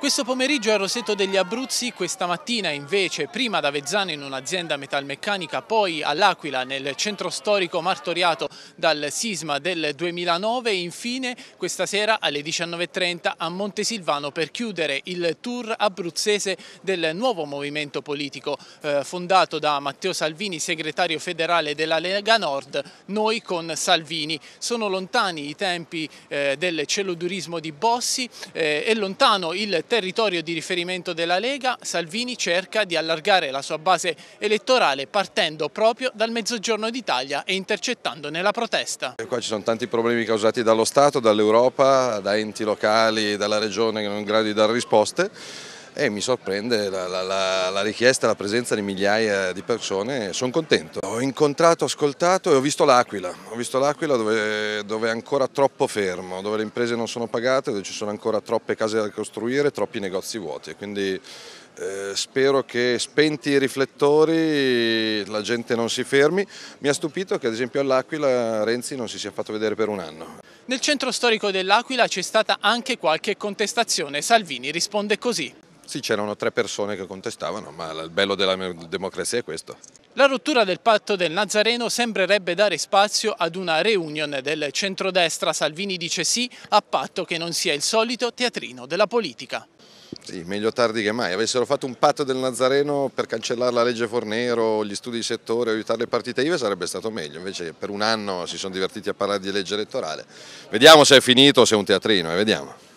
Questo pomeriggio a Roseto degli Abruzzi, questa mattina invece prima ad Avezzano in un'azienda metalmeccanica, poi all'Aquila nel centro storico martoriato dal sisma del 2009 e infine questa sera alle 19.30 a Montesilvano per chiudere il tour abruzzese del nuovo movimento politico eh, fondato da Matteo Salvini, segretario federale della Lega Nord, noi con Salvini. Sono lontani i tempi eh, del celodurismo di Bossi eh, lontano il Territorio di riferimento della Lega, Salvini cerca di allargare la sua base elettorale partendo proprio dal mezzogiorno d'Italia e intercettandone la protesta. Qua ci sono tanti problemi causati dallo Stato, dall'Europa, da enti locali, dalla Regione che non sono in grado di dare risposte e eh, mi sorprende la, la, la, la richiesta, la presenza di migliaia di persone, sono contento. Ho incontrato, ascoltato e ho visto l'Aquila, ho visto l'Aquila dove, dove, è ancora troppo fermo, dove le imprese non sono pagate, dove ci sono ancora troppe case da costruire, troppi negozi vuoti, quindi eh, spero che spenti i riflettori la gente non si fermi. Mi ha stupito che ad esempio all'Aquila Renzi non si sia fatto vedere per un anno. Nel centro storico dell'Aquila c'è stata anche qualche contestazione, Salvini risponde così. Sì, c'erano tre persone che contestavano, ma il bello della democrazia è questo. La rottura del patto del Nazareno sembrerebbe dare spazio ad una reunion del centrodestra. Salvini dice sì, a patto che non sia il solito teatrino della politica. Sì, meglio tardi che mai. Avessero fatto un patto del Nazareno per cancellare la legge Fornero, gli studi di settore, aiutare le partite IVA sarebbe stato meglio. Invece per un anno si sono divertiti a parlare di legge elettorale. Vediamo se è finito, o se è un teatrino, e eh, vediamo.